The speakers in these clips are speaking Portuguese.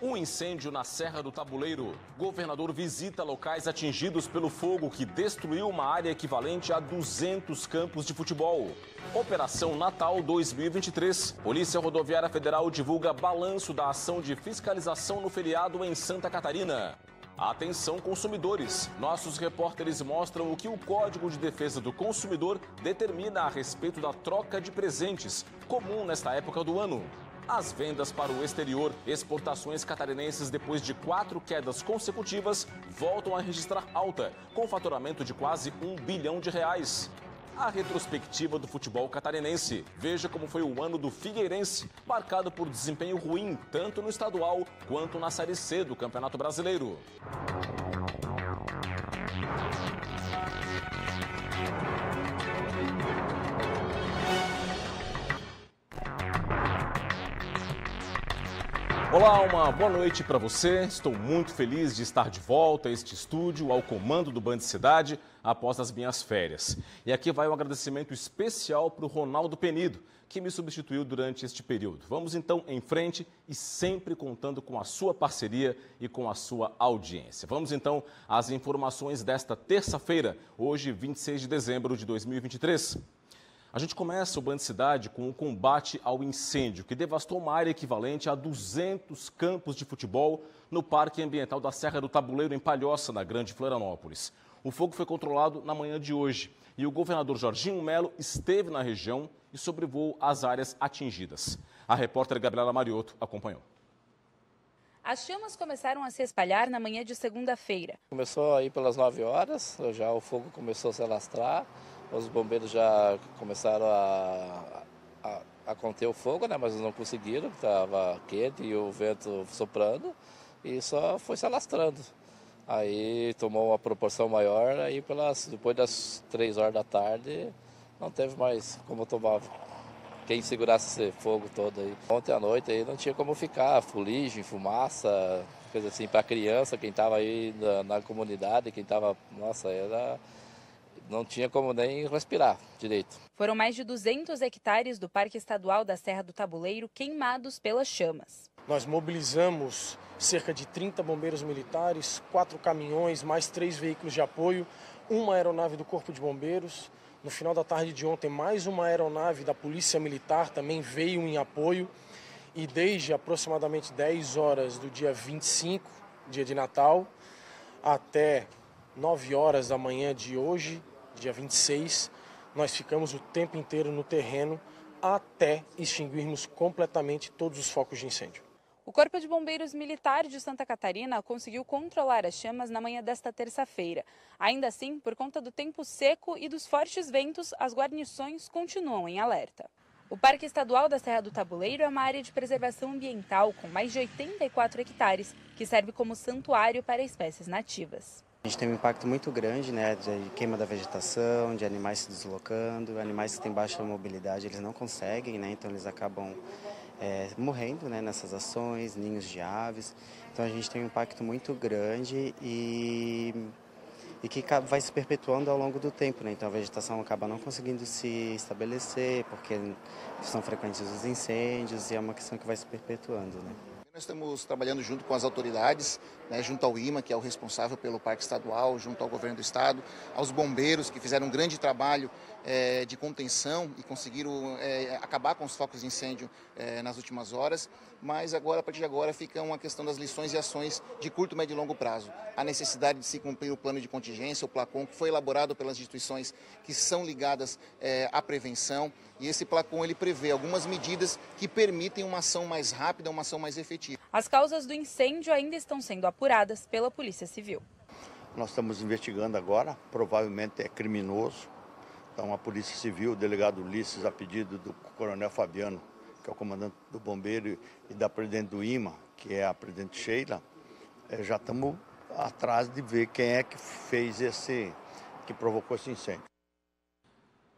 Um incêndio na Serra do Tabuleiro. Governador visita locais atingidos pelo fogo que destruiu uma área equivalente a 200 campos de futebol. Operação Natal 2023. Polícia Rodoviária Federal divulga balanço da ação de fiscalização no feriado em Santa Catarina. Atenção consumidores! Nossos repórteres mostram o que o Código de Defesa do Consumidor determina a respeito da troca de presentes, comum nesta época do ano as vendas para o exterior. Exportações catarinenses, depois de quatro quedas consecutivas, voltam a registrar alta, com faturamento de quase um bilhão de reais a retrospectiva do futebol catarinense. Veja como foi o ano do Figueirense, marcado por desempenho ruim tanto no estadual quanto na Série C do Campeonato Brasileiro. Olá, uma boa noite para você. Estou muito feliz de estar de volta a este estúdio, ao comando do Band Cidade, após as minhas férias. E aqui vai um agradecimento especial para o Ronaldo Penido, que me substituiu durante este período. Vamos então em frente e sempre contando com a sua parceria e com a sua audiência. Vamos então às informações desta terça-feira, hoje 26 de dezembro de 2023. A gente começa o Band Cidade com o combate ao incêndio, que devastou uma área equivalente a 200 campos de futebol no Parque Ambiental da Serra do Tabuleiro, em Palhoça, na Grande Florianópolis. O fogo foi controlado na manhã de hoje e o governador Jorginho Melo esteve na região e sobrevoou as áreas atingidas. A repórter Gabriela Mariotto acompanhou. As chamas começaram a se espalhar na manhã de segunda-feira. Começou aí pelas 9 horas, já o fogo começou a se alastrar. Os bombeiros já começaram a, a, a conter o fogo, né? mas não conseguiram, estava quente e o vento soprando e só foi se alastrando. Aí tomou uma proporção maior, aí pelas, depois das três horas da tarde não teve mais como tomar quem segurasse esse fogo todo aí. Ontem à noite aí não tinha como ficar, fuligem, fumaça, coisa assim, para criança, quem estava aí na, na comunidade, quem estava, nossa, era não tinha como nem respirar direito. Foram mais de 200 hectares do Parque Estadual da Serra do Tabuleiro queimados pelas chamas. Nós mobilizamos cerca de 30 bombeiros militares, quatro caminhões, mais três veículos de apoio, uma aeronave do Corpo de Bombeiros. No final da tarde de ontem, mais uma aeronave da Polícia Militar também veio em apoio. E desde aproximadamente 10 horas do dia 25, dia de Natal, até 9 horas da manhã de hoje, dia 26, nós ficamos o tempo inteiro no terreno até extinguirmos completamente todos os focos de incêndio. O Corpo de Bombeiros Militar de Santa Catarina conseguiu controlar as chamas na manhã desta terça-feira. Ainda assim, por conta do tempo seco e dos fortes ventos, as guarnições continuam em alerta. O Parque Estadual da Serra do Tabuleiro é uma área de preservação ambiental com mais de 84 hectares, que serve como santuário para espécies nativas. A gente tem um impacto muito grande, né, de queima da vegetação, de animais se deslocando, animais que têm baixa mobilidade, eles não conseguem, né, então eles acabam é, morrendo né, nessas ações, ninhos de aves. Então a gente tem um impacto muito grande e, e que vai se perpetuando ao longo do tempo. Né? Então a vegetação acaba não conseguindo se estabelecer porque são frequentes os incêndios e é uma questão que vai se perpetuando. Né? Nós estamos trabalhando junto com as autoridades, né, junto ao IMA, que é o responsável pelo Parque Estadual, junto ao Governo do Estado, aos bombeiros, que fizeram um grande trabalho é, de contenção e conseguiram é, acabar com os focos de incêndio é, nas últimas horas, mas agora, a partir de agora, fica uma questão das lições e ações de curto, médio e longo prazo. A necessidade de se cumprir o plano de contingência, o PLACOM, que foi elaborado pelas instituições que são ligadas é, à prevenção, e esse PLACOM ele prevê algumas medidas que permitem uma ação mais rápida, uma ação mais efetiva. As causas do incêndio ainda estão sendo apuradas pela Polícia Civil. Nós estamos investigando agora, provavelmente é criminoso, então, a Polícia Civil, o delegado Ulisses, a pedido do Coronel Fabiano, que é o comandante do Bombeiro, e da presidente do IMA, que é a presidente Sheila, é, já estamos atrás de ver quem é que fez esse, que provocou esse incêndio.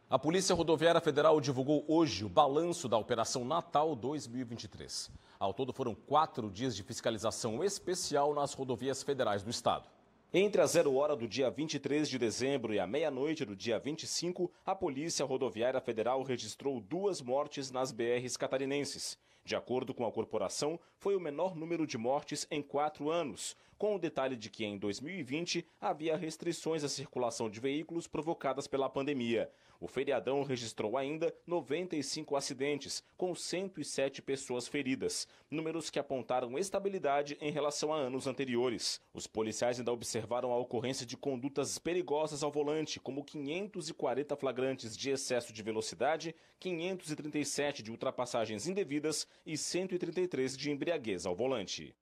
A Polícia Rodoviária Federal divulgou hoje o balanço da Operação Natal 2023. Ao todo, foram quatro dias de fiscalização especial nas rodovias federais do estado. Entre a zero hora do dia 23 de dezembro e a meia-noite do dia 25, a Polícia Rodoviária Federal registrou duas mortes nas BRs catarinenses. De acordo com a corporação, foi o menor número de mortes em quatro anos, com o detalhe de que em 2020 havia restrições à circulação de veículos provocadas pela pandemia. O feriadão registrou ainda 95 acidentes, com 107 pessoas feridas, números que apontaram estabilidade em relação a anos anteriores. Os policiais ainda observaram a ocorrência de condutas perigosas ao volante, como 540 flagrantes de excesso de velocidade, 537 de ultrapassagens indevidas e 133 de embriaguez ao volante.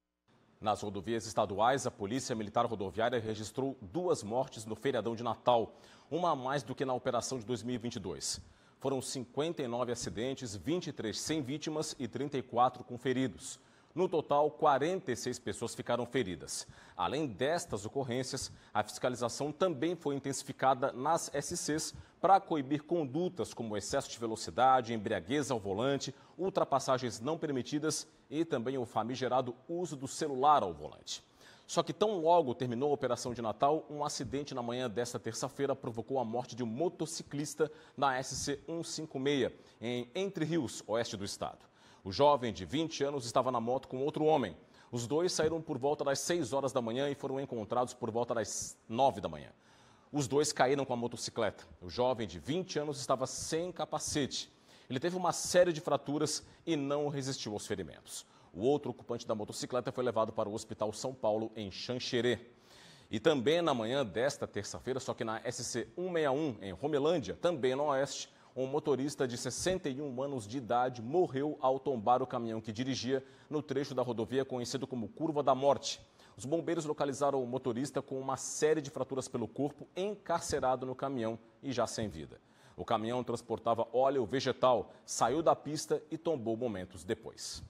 Nas rodovias estaduais, a Polícia Militar Rodoviária registrou duas mortes no feriadão de Natal, uma a mais do que na operação de 2022. Foram 59 acidentes, 23 sem vítimas e 34 com feridos. No total, 46 pessoas ficaram feridas. Além destas ocorrências, a fiscalização também foi intensificada nas SCs para coibir condutas como excesso de velocidade, embriaguez ao volante, ultrapassagens não permitidas e também o famigerado uso do celular ao volante. Só que tão logo terminou a operação de Natal, um acidente na manhã desta terça-feira provocou a morte de um motociclista na SC 156, em Entre Rios, oeste do estado. O jovem de 20 anos estava na moto com outro homem. Os dois saíram por volta das 6 horas da manhã e foram encontrados por volta das 9 da manhã. Os dois caíram com a motocicleta. O jovem de 20 anos estava sem capacete. Ele teve uma série de fraturas e não resistiu aos ferimentos. O outro ocupante da motocicleta foi levado para o Hospital São Paulo, em Xanxerê. E também na manhã desta terça-feira, só que na SC 161, em Romelândia, também no Oeste, um motorista de 61 anos de idade morreu ao tombar o caminhão que dirigia no trecho da rodovia conhecido como Curva da Morte. Os bombeiros localizaram o motorista com uma série de fraturas pelo corpo, encarcerado no caminhão e já sem vida. O caminhão transportava óleo vegetal, saiu da pista e tombou momentos depois.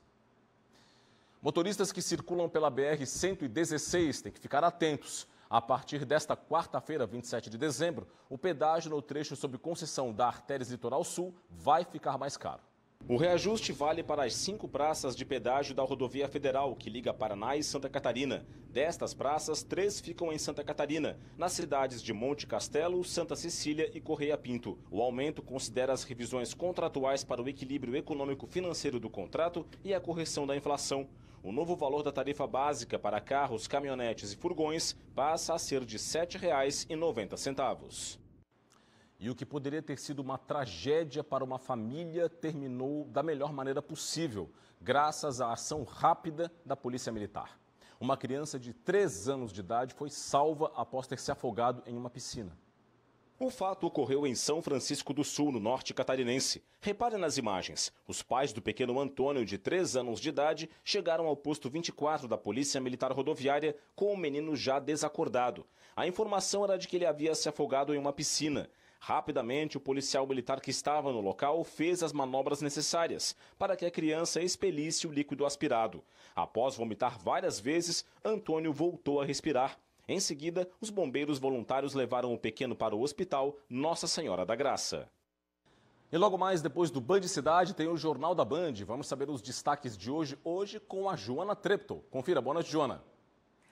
Motoristas que circulam pela BR-116 têm que ficar atentos. A partir desta quarta-feira, 27 de dezembro, o pedágio no trecho sob concessão da Artérias Litoral Sul vai ficar mais caro. O reajuste vale para as cinco praças de pedágio da rodovia federal que liga Paraná e Santa Catarina. Destas praças, três ficam em Santa Catarina, nas cidades de Monte Castelo, Santa Cecília e Correia Pinto. O aumento considera as revisões contratuais para o equilíbrio econômico-financeiro do contrato e a correção da inflação. O novo valor da tarifa básica para carros, caminhonetes e furgões passa a ser de R$ 7,90. E o que poderia ter sido uma tragédia para uma família terminou da melhor maneira possível, graças à ação rápida da Polícia Militar. Uma criança de 3 anos de idade foi salva após ter se afogado em uma piscina. O fato ocorreu em São Francisco do Sul, no norte catarinense. Repare nas imagens. Os pais do pequeno Antônio, de 3 anos de idade, chegaram ao posto 24 da Polícia Militar Rodoviária com o menino já desacordado. A informação era de que ele havia se afogado em uma piscina. Rapidamente, o policial militar que estava no local fez as manobras necessárias para que a criança expelisse o líquido aspirado. Após vomitar várias vezes, Antônio voltou a respirar. Em seguida, os bombeiros voluntários levaram o pequeno para o hospital Nossa Senhora da Graça. E logo mais depois do Band Cidade tem o Jornal da Band. Vamos saber os destaques de hoje, hoje com a Joana Trepto. Confira, boa noite, Joana.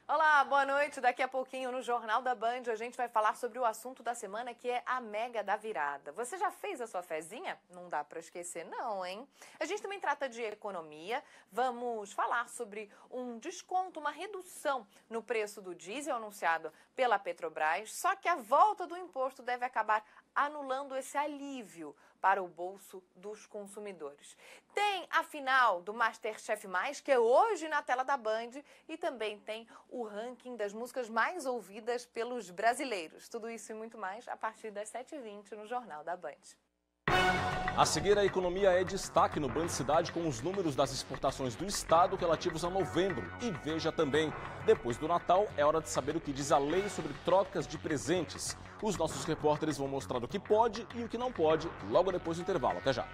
Olá, boa noite. Daqui a pouquinho no Jornal da Band a gente vai falar sobre o assunto da semana que é a mega da virada. Você já fez a sua fezinha? Não dá para esquecer não, hein? A gente também trata de economia. Vamos falar sobre um desconto, uma redução no preço do diesel anunciado pela Petrobras, só que a volta do imposto deve acabar anulando esse alívio para o bolso dos consumidores. Tem a final do Masterchef Mais, que é hoje na tela da Band, e também tem o ranking das músicas mais ouvidas pelos brasileiros. Tudo isso e muito mais a partir das 7h20 no Jornal da Band. A seguir, a economia é destaque no Band Cidade com os números das exportações do Estado relativos a novembro. E veja também, depois do Natal, é hora de saber o que diz a lei sobre trocas de presentes. Os nossos repórteres vão mostrar o que pode e o que não pode logo depois do intervalo. Até já.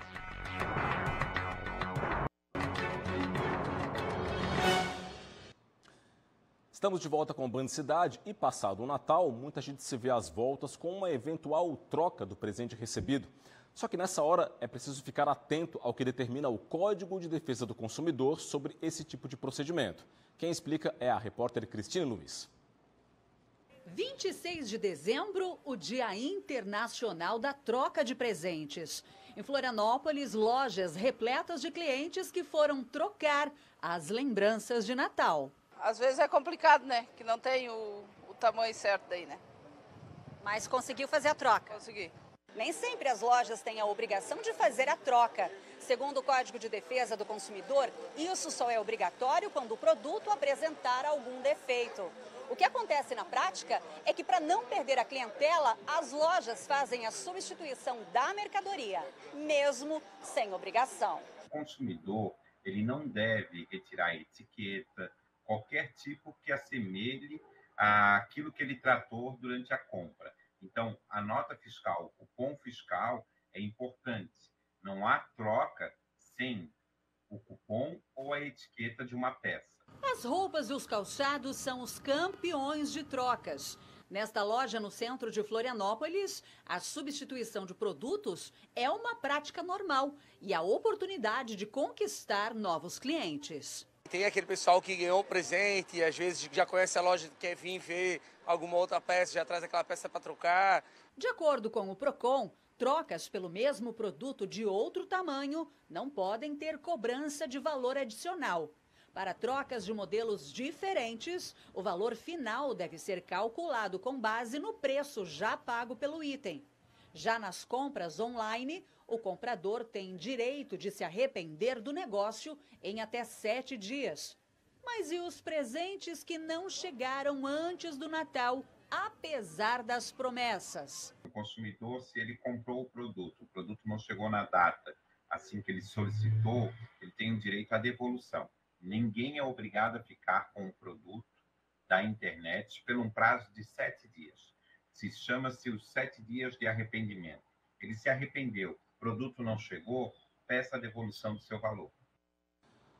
Estamos de volta com o Band Cidade e passado o Natal, muita gente se vê às voltas com uma eventual troca do presente recebido. Só que nessa hora é preciso ficar atento ao que determina o Código de Defesa do Consumidor sobre esse tipo de procedimento. Quem explica é a repórter Cristina Luiz. 26 de dezembro, o Dia Internacional da Troca de Presentes. Em Florianópolis, lojas repletas de clientes que foram trocar as lembranças de Natal. Às vezes é complicado, né? Que não tem o, o tamanho certo daí, né? Mas conseguiu fazer a troca? Consegui. Nem sempre as lojas têm a obrigação de fazer a troca. Segundo o Código de Defesa do Consumidor, isso só é obrigatório quando o produto apresentar algum defeito. O que acontece na prática é que, para não perder a clientela, as lojas fazem a substituição da mercadoria, mesmo sem obrigação. O consumidor ele não deve retirar etiqueta, qualquer tipo que assemelhe aquilo que ele tratou durante a compra. Então, a nota fiscal, o cupom fiscal é importante. Não há troca sem o cupom ou a etiqueta de uma peça. As roupas e os calçados são os campeões de trocas. Nesta loja no centro de Florianópolis, a substituição de produtos é uma prática normal e a oportunidade de conquistar novos clientes. Tem aquele pessoal que ganhou presente, e às vezes já conhece a loja, quer vir ver alguma outra peça, já traz aquela peça para trocar. De acordo com o Procon, trocas pelo mesmo produto de outro tamanho não podem ter cobrança de valor adicional. Para trocas de modelos diferentes, o valor final deve ser calculado com base no preço já pago pelo item. Já nas compras online, o comprador tem direito de se arrepender do negócio em até sete dias. Mas e os presentes que não chegaram antes do Natal, apesar das promessas? O consumidor, se ele comprou o produto, o produto não chegou na data assim que ele solicitou, ele tem o direito à devolução. Ninguém é obrigado a ficar com o produto da internet pelo um prazo de sete dias. Se chama-se os sete dias de arrependimento. Ele se arrependeu, o produto não chegou, peça a devolução do seu valor.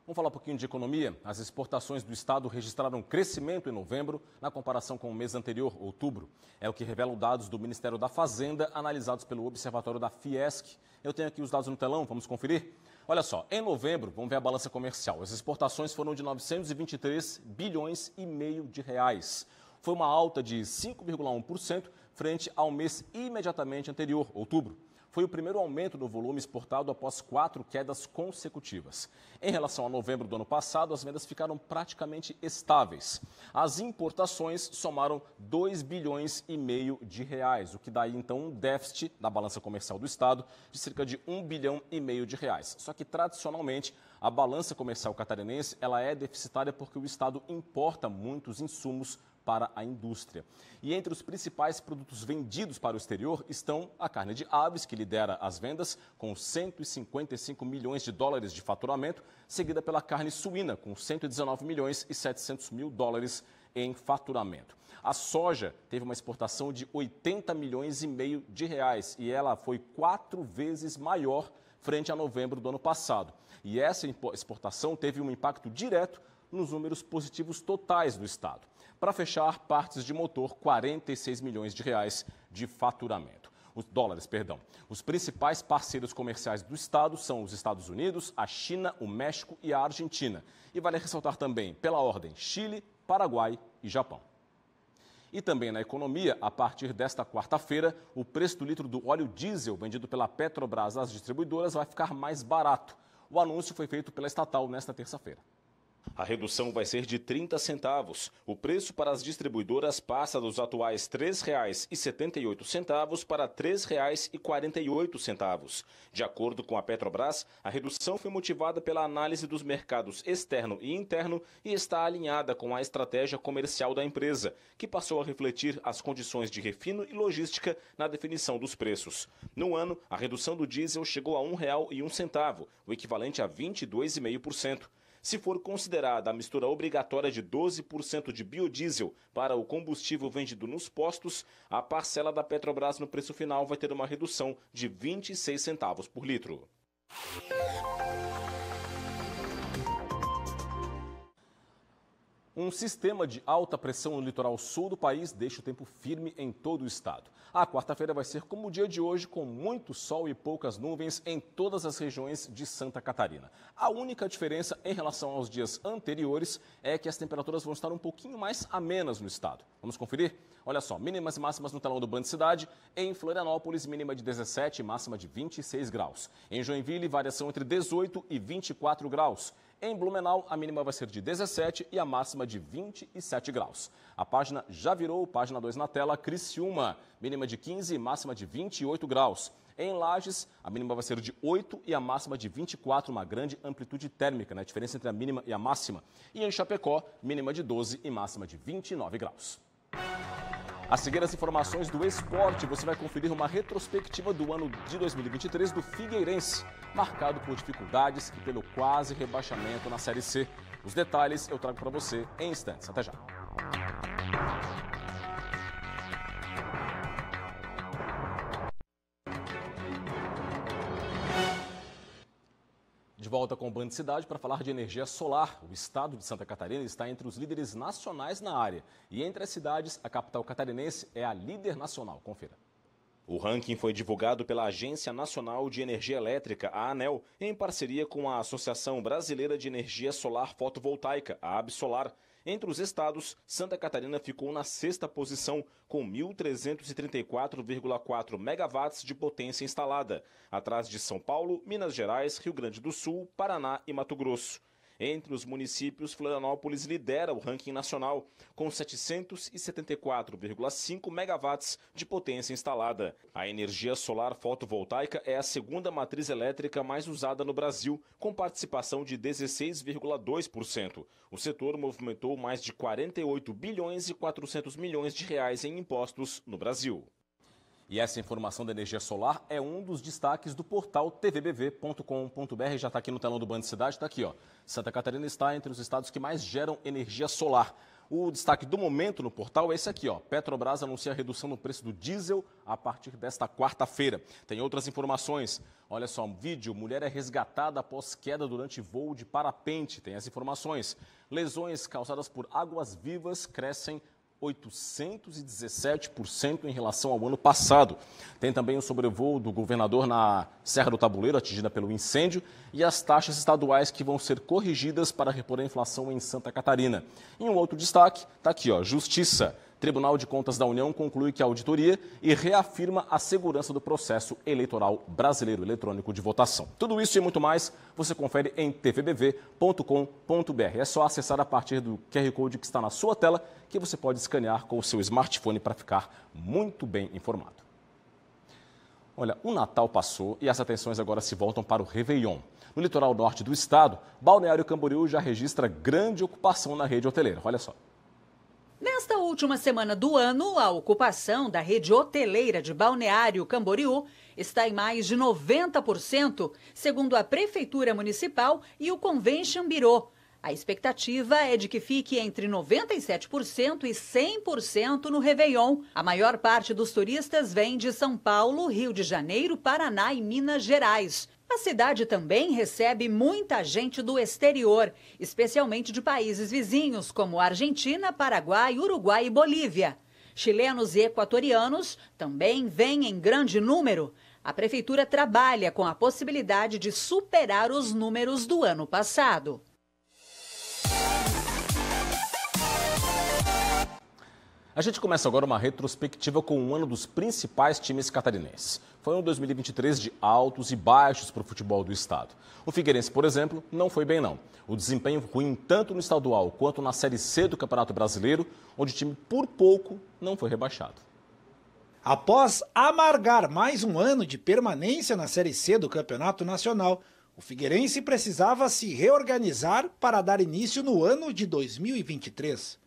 Vamos falar um pouquinho de economia. As exportações do Estado registraram crescimento em novembro, na comparação com o mês anterior, outubro. É o que revelam dados do Ministério da Fazenda, analisados pelo Observatório da Fiesc. Eu tenho aqui os dados no telão, vamos conferir? Olha só, em novembro, vamos ver a balança comercial. As exportações foram de 923 bilhões e meio de reais. Foi uma alta de 5,1% frente ao mês imediatamente anterior, outubro foi o primeiro aumento no volume exportado após quatro quedas consecutivas. Em relação a novembro do ano passado, as vendas ficaram praticamente estáveis. As importações somaram 2 bilhões e meio de reais, o que dá então um déficit na balança comercial do estado de cerca de 1 bilhão e meio de reais. Só que tradicionalmente a balança comercial catarinense ela é deficitária porque o estado importa muitos insumos para a indústria. E entre os principais produtos vendidos para o exterior estão a carne de aves, que lidera as vendas, com 155 milhões de dólares de faturamento, seguida pela carne suína, com 119 milhões e 700 mil dólares em faturamento. A soja teve uma exportação de 80 milhões e meio de reais e ela foi quatro vezes maior frente a novembro do ano passado. E essa exportação teve um impacto direto nos números positivos totais do estado para fechar partes de motor, 46 milhões de reais de faturamento os dólares, perdão. Os principais parceiros comerciais do Estado são os Estados Unidos, a China, o México e a Argentina. E vale ressaltar também, pela ordem, Chile, Paraguai e Japão. E também na economia, a partir desta quarta-feira, o preço do litro do óleo diesel vendido pela Petrobras às distribuidoras vai ficar mais barato. O anúncio foi feito pela estatal nesta terça-feira. A redução vai ser de 30 centavos. O preço para as distribuidoras passa dos atuais R$ 3,78 para R$ 3,48. De acordo com a Petrobras, a redução foi motivada pela análise dos mercados externo e interno e está alinhada com a estratégia comercial da empresa, que passou a refletir as condições de refino e logística na definição dos preços. No ano, a redução do diesel chegou a R$ 1,01, o equivalente a 22,5%. Se for considerada a mistura obrigatória de 12% de biodiesel para o combustível vendido nos postos, a parcela da Petrobras no preço final vai ter uma redução de 26 centavos por litro. Um sistema de alta pressão no litoral sul do país deixa o tempo firme em todo o estado. A quarta-feira vai ser como o dia de hoje, com muito sol e poucas nuvens em todas as regiões de Santa Catarina. A única diferença em relação aos dias anteriores é que as temperaturas vão estar um pouquinho mais amenas no estado. Vamos conferir? Olha só, mínimas e máximas no telão do Band Cidade. Em Florianópolis, mínima de 17 máxima de 26 graus. Em Joinville, variação entre 18 e 24 graus. Em Blumenau, a mínima vai ser de 17 e a máxima de 27 graus. A página já virou, página 2 na tela, Criciúma, mínima de 15 e máxima de 28 graus. Em Lages, a mínima vai ser de 8 e a máxima de 24, uma grande amplitude térmica, né? a diferença entre a mínima e a máxima. E em Chapecó, mínima de 12 e máxima de 29 graus. A seguir as informações do esporte, você vai conferir uma retrospectiva do ano de 2023 do Figueirense, marcado por dificuldades e pelo quase rebaixamento na Série C. Os detalhes eu trago para você em instantes. Até já. volta com o Band Cidade para falar de energia solar. O estado de Santa Catarina está entre os líderes nacionais na área. E entre as cidades, a capital catarinense é a líder nacional. Confira. O ranking foi divulgado pela Agência Nacional de Energia Elétrica, a ANEL, em parceria com a Associação Brasileira de Energia Solar Fotovoltaica, a ABSolar. Entre os estados, Santa Catarina ficou na sexta posição com 1.334,4 megawatts de potência instalada, atrás de São Paulo, Minas Gerais, Rio Grande do Sul, Paraná e Mato Grosso. Entre os municípios, Florianópolis lidera o ranking nacional, com 774,5 megawatts de potência instalada. A energia solar fotovoltaica é a segunda matriz elétrica mais usada no Brasil, com participação de 16,2%. O setor movimentou mais de 48 bilhões e 400 milhões de reais em impostos no Brasil. E essa informação da energia solar é um dos destaques do portal tvbv.com.br. Já está aqui no telão do Bando Cidade, está aqui. Ó. Santa Catarina está entre os estados que mais geram energia solar. O destaque do momento no portal é esse aqui, ó. Petrobras anuncia a redução no preço do diesel a partir desta quarta-feira. Tem outras informações. Olha só, um vídeo, mulher é resgatada após queda durante voo de parapente. Tem as informações. Lesões causadas por águas vivas crescem 817% em relação ao ano passado. Tem também o sobrevoo do governador na Serra do Tabuleiro, atingida pelo incêndio, e as taxas estaduais que vão ser corrigidas para repor a inflação em Santa Catarina. Em um outro destaque está aqui, ó, Justiça. Tribunal de Contas da União conclui que a auditoria e reafirma a segurança do processo eleitoral brasileiro eletrônico de votação. Tudo isso e muito mais você confere em tvbv.com.br. É só acessar a partir do QR Code que está na sua tela que você pode escanear com o seu smartphone para ficar muito bem informado. Olha, o Natal passou e as atenções agora se voltam para o Réveillon. No litoral norte do estado, Balneário Camboriú já registra grande ocupação na rede hoteleira. Olha só. Nesta última semana do ano, a ocupação da rede hoteleira de Balneário Camboriú está em mais de 90%, segundo a Prefeitura Municipal e o Convention Bureau. A expectativa é de que fique entre 97% e 100% no Réveillon. A maior parte dos turistas vem de São Paulo, Rio de Janeiro, Paraná e Minas Gerais. A cidade também recebe muita gente do exterior, especialmente de países vizinhos como Argentina, Paraguai, Uruguai e Bolívia. Chilenos e equatorianos também vêm em grande número. A prefeitura trabalha com a possibilidade de superar os números do ano passado. A gente começa agora uma retrospectiva com um ano dos principais times catarinenses. Foi um 2023 de altos e baixos para o futebol do estado. O Figueirense, por exemplo, não foi bem não. O desempenho ruim tanto no estadual quanto na Série C do Campeonato Brasileiro, onde o time por pouco não foi rebaixado. Após amargar mais um ano de permanência na Série C do Campeonato Nacional, o Figueirense precisava se reorganizar para dar início no ano de 2023.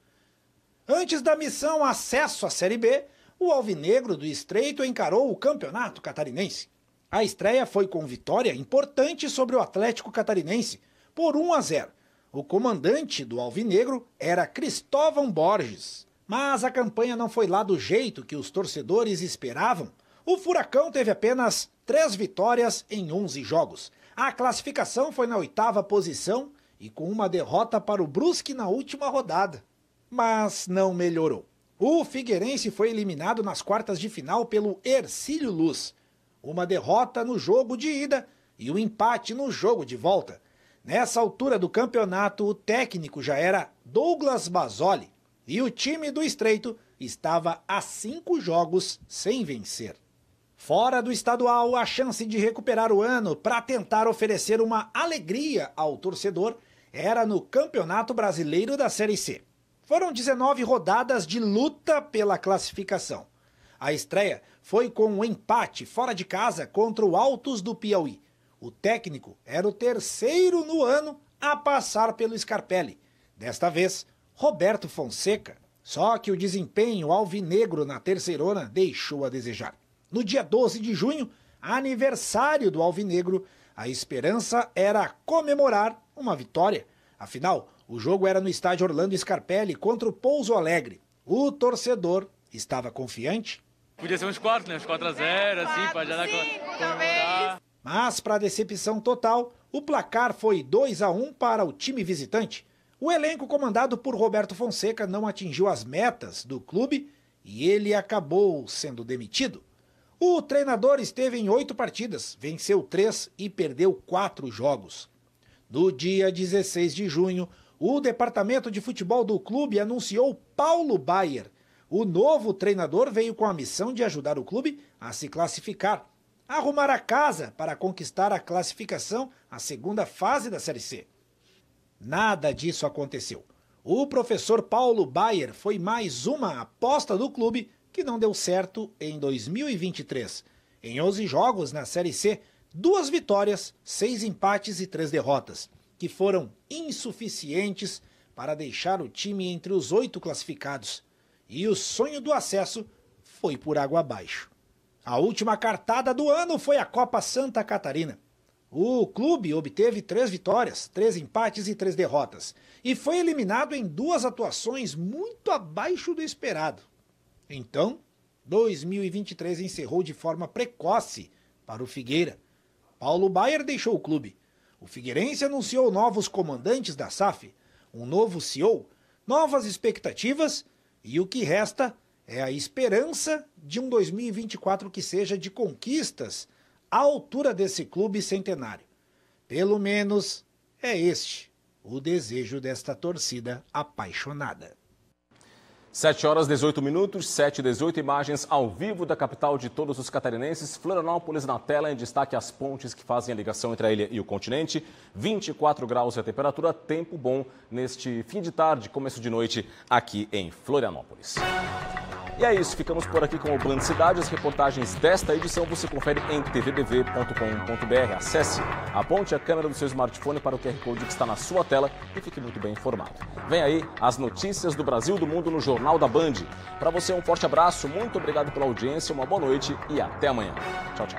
Antes da missão acesso à Série B, o Alvinegro do Estreito encarou o campeonato catarinense. A estreia foi com vitória importante sobre o Atlético Catarinense, por 1 a 0. O comandante do Alvinegro era Cristóvão Borges. Mas a campanha não foi lá do jeito que os torcedores esperavam. O Furacão teve apenas três vitórias em 11 jogos. A classificação foi na oitava posição e com uma derrota para o Brusque na última rodada mas não melhorou. O Figueirense foi eliminado nas quartas de final pelo Ercílio Luz. Uma derrota no jogo de ida e um empate no jogo de volta. Nessa altura do campeonato, o técnico já era Douglas Basoli e o time do Estreito estava a cinco jogos sem vencer. Fora do estadual, a chance de recuperar o ano para tentar oferecer uma alegria ao torcedor era no Campeonato Brasileiro da Série C. Foram 19 rodadas de luta pela classificação. A estreia foi com um empate fora de casa contra o Altos do Piauí. O técnico era o terceiro no ano a passar pelo Scarpelli. Desta vez, Roberto Fonseca. Só que o desempenho alvinegro na terceirona deixou a desejar. No dia 12 de junho, aniversário do alvinegro, a esperança era comemorar uma vitória. Afinal, o jogo era no estádio Orlando Scarpelli contra o Pouso Alegre. O torcedor estava confiante. Podia ser uns 4, né? Uns 4 a 0, é, assim, para já dar talvez. Mas, para decepção total, o placar foi 2 a 1 para o time visitante. O elenco comandado por Roberto Fonseca não atingiu as metas do clube e ele acabou sendo demitido. O treinador esteve em oito partidas, venceu três e perdeu quatro jogos. No dia 16 de junho, o departamento de futebol do clube anunciou Paulo Bayer. O novo treinador veio com a missão de ajudar o clube a se classificar, arrumar a casa para conquistar a classificação à segunda fase da Série C. Nada disso aconteceu. O professor Paulo Bayer foi mais uma aposta do clube que não deu certo em 2023. Em 11 jogos na Série C, duas vitórias, seis empates e três derrotas que foram insuficientes para deixar o time entre os oito classificados. E o sonho do acesso foi por água abaixo. A última cartada do ano foi a Copa Santa Catarina. O clube obteve três vitórias, três empates e três derrotas, e foi eliminado em duas atuações muito abaixo do esperado. Então, 2023 encerrou de forma precoce para o Figueira. Paulo Baier deixou o clube o Figueirense anunciou novos comandantes da SAF, um novo CEO, novas expectativas e o que resta é a esperança de um 2024 que seja de conquistas à altura desse clube centenário. Pelo menos é este o desejo desta torcida apaixonada. 7 horas 18 minutos, 7 e 18, imagens ao vivo da capital de todos os catarinenses. Florianópolis na tela, em destaque as pontes que fazem a ligação entre a ilha e o continente. 24 graus e é a temperatura, tempo bom neste fim de tarde, começo de noite aqui em Florianópolis. E é isso, ficamos por aqui com o Band Cidade. As reportagens desta edição você confere em tvbv.com.br. Acesse, aponte a câmera do seu smartphone para o QR Code que está na sua tela e fique muito bem informado. Vem aí as notícias do Brasil e do mundo no Jornal da Band. Para você, um forte abraço, muito obrigado pela audiência, uma boa noite e até amanhã. Tchau, tchau.